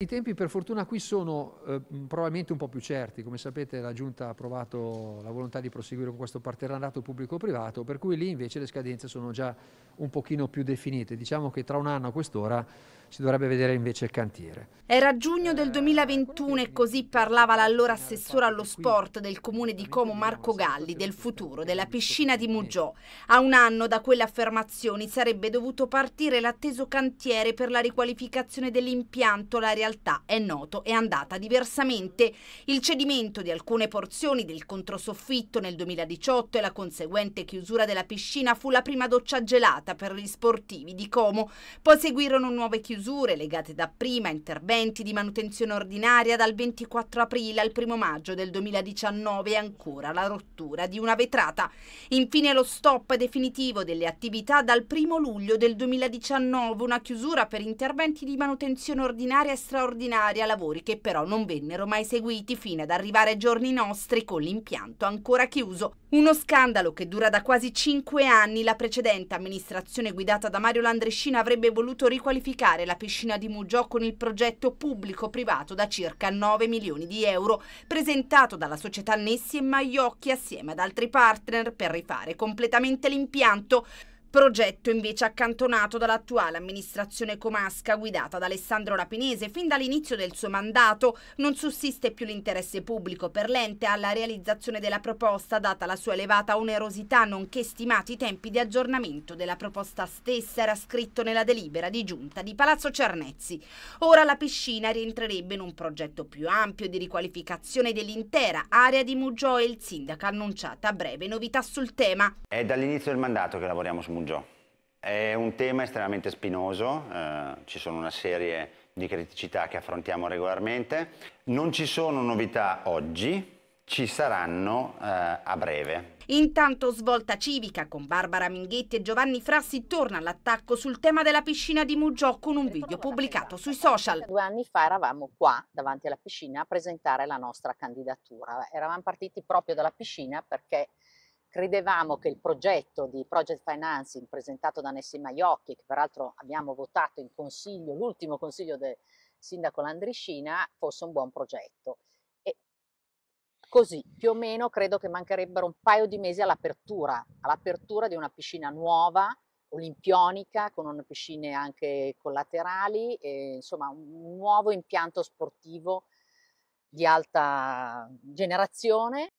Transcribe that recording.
I tempi per fortuna qui sono eh, probabilmente un po' più certi, come sapete la Giunta ha approvato la volontà di proseguire con questo partenariato pubblico-privato, per cui lì invece le scadenze sono già un pochino più definite, diciamo che tra un anno a quest'ora si dovrebbe vedere invece il cantiere. Era giugno del 2021 e così parlava l'allora assessore allo sport del comune di Como Marco Galli del futuro della piscina di Mugiò. A un anno da quelle affermazioni sarebbe dovuto partire l'atteso cantiere per la riqualificazione dell'impianto. La realtà è noto, è andata diversamente. Il cedimento di alcune porzioni del controsoffitto nel 2018 e la conseguente chiusura della piscina fu la prima doccia gelata per gli sportivi di Como. Poi seguirono nuove chiusure chiusure legate dapprima a interventi di manutenzione ordinaria dal 24 aprile al 1 maggio del 2019 e ancora la rottura di una vetrata. Infine lo stop definitivo delle attività dal 1 luglio del 2019, una chiusura per interventi di manutenzione ordinaria e straordinaria, lavori che però non vennero mai seguiti fino ad arrivare ai giorni nostri con l'impianto ancora chiuso. Uno scandalo che dura da quasi cinque anni, la precedente amministrazione guidata da Mario Landrescina avrebbe voluto riqualificare la piscina di Mugiò con il progetto pubblico-privato da circa 9 milioni di euro, presentato dalla società Nessi e Maiocchi assieme ad altri partner per rifare completamente l'impianto. Progetto invece accantonato dall'attuale amministrazione comasca guidata da Alessandro Rapinese fin dall'inizio del suo mandato non sussiste più l'interesse pubblico per l'ente alla realizzazione della proposta data la sua elevata onerosità nonché stimati i tempi di aggiornamento della proposta stessa era scritto nella delibera di giunta di Palazzo Cernezzi. Ora la piscina rientrerebbe in un progetto più ampio di riqualificazione dell'intera area di Mugio e il sindaco ha annunciato a breve novità sul tema. È dall'inizio del mandato che lavoriamo su Muggio pareggio. È un tema estremamente spinoso, eh, ci sono una serie di criticità che affrontiamo regolarmente. Non ci sono novità oggi, ci saranno eh, a breve. Intanto svolta civica con Barbara Minghetti e Giovanni Frassi torna all'attacco sul tema della piscina di Muggio con un video pubblicato sui social. Due anni fa eravamo qua davanti alla piscina a presentare la nostra candidatura. Eravamo partiti proprio dalla piscina perché Credevamo che il progetto di project financing presentato da Nessim Maiocchi, che peraltro abbiamo votato in consiglio, l'ultimo consiglio del sindaco Landriscina, fosse un buon progetto. E così, più o meno, credo che mancherebbero un paio di mesi all'apertura, all'apertura di una piscina nuova, olimpionica, con piscine anche collaterali, e, insomma un nuovo impianto sportivo di alta generazione